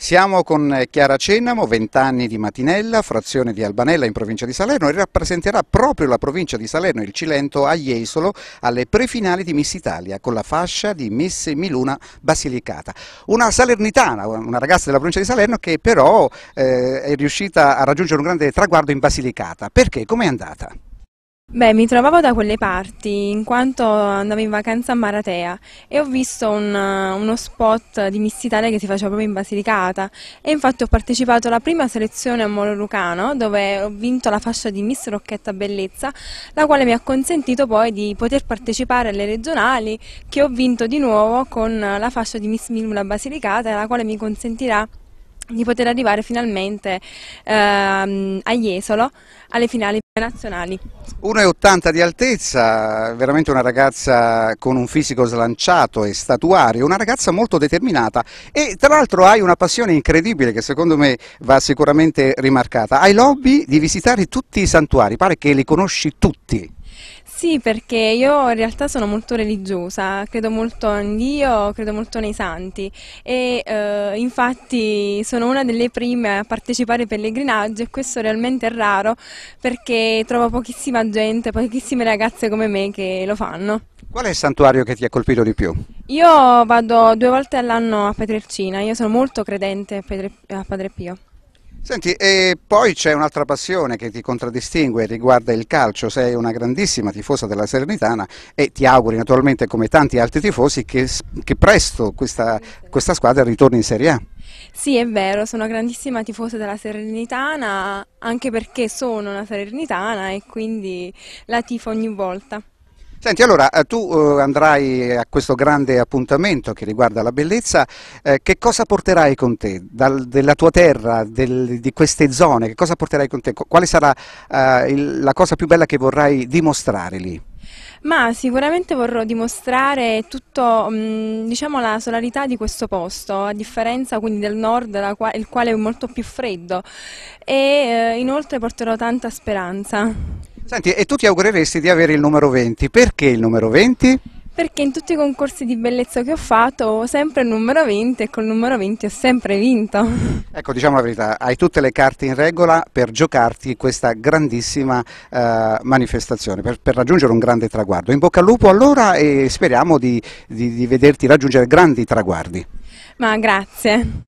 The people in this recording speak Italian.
Siamo con eh, Chiara Cennamo, 20 anni di Matinella, frazione di Albanella in provincia di Salerno e rappresenterà proprio la provincia di Salerno, il Cilento, a Jesolo alle prefinali di Miss Italia con la fascia di Miss Miluna Basilicata. Una salernitana, una ragazza della provincia di Salerno che però eh, è riuscita a raggiungere un grande traguardo in Basilicata. Perché? Com'è andata? Beh, mi trovavo da quelle parti in quanto andavo in vacanza a Maratea e ho visto un, uno spot di Miss Italia che si faceva proprio in Basilicata e infatti ho partecipato alla prima selezione a Molo Lucano dove ho vinto la fascia di Miss Rocchetta Bellezza la quale mi ha consentito poi di poter partecipare alle regionali che ho vinto di nuovo con la fascia di Miss Milula Basilicata la quale mi consentirà di poter arrivare finalmente ehm, a Jesolo alle finali nazionali. 1,80 di altezza, veramente una ragazza con un fisico slanciato e statuario, una ragazza molto determinata e tra l'altro hai una passione incredibile che secondo me va sicuramente rimarcata. Hai l'hobby di visitare tutti i santuari, pare che li conosci tutti. Sì, perché io in realtà sono molto religiosa, credo molto in Dio, credo molto nei santi e eh, infatti sono una delle prime a partecipare ai pellegrinaggi e questo realmente è raro perché trovo pochissima gente, pochissime ragazze come me che lo fanno. Qual è il santuario che ti ha colpito di più? Io vado due volte all'anno a Petrelcina, io sono molto credente a Padre Pio. Senti, e poi c'è un'altra passione che ti contraddistingue, riguarda il calcio, sei una grandissima tifosa della Serenitana e ti auguri naturalmente come tanti altri tifosi che, che presto questa, questa squadra ritorni in Serie A. Sì, è vero, sono una grandissima tifosa della Serenitana, anche perché sono una Serenitana e quindi la tifo ogni volta. Senti, allora eh, tu eh, andrai a questo grande appuntamento che riguarda la bellezza, eh, che cosa porterai con te Dal, della tua terra, del, di queste zone? Che cosa porterai con te? Quale sarà eh, il, la cosa più bella che vorrai dimostrare lì? Ma sicuramente vorrò dimostrare tutta mm, diciamo, la solarità di questo posto, a differenza quindi del nord, qua il quale è molto più freddo e eh, inoltre porterò tanta speranza. Senti, e tu ti augureresti di avere il numero 20, perché il numero 20? Perché in tutti i concorsi di bellezza che ho fatto sempre il numero 20 e col numero 20 ho sempre vinto. Ecco, diciamo la verità, hai tutte le carte in regola per giocarti questa grandissima eh, manifestazione, per, per, raggiungere un grande traguardo. In bocca al lupo allora e speriamo di, di, di vederti raggiungere grandi traguardi. Ma grazie.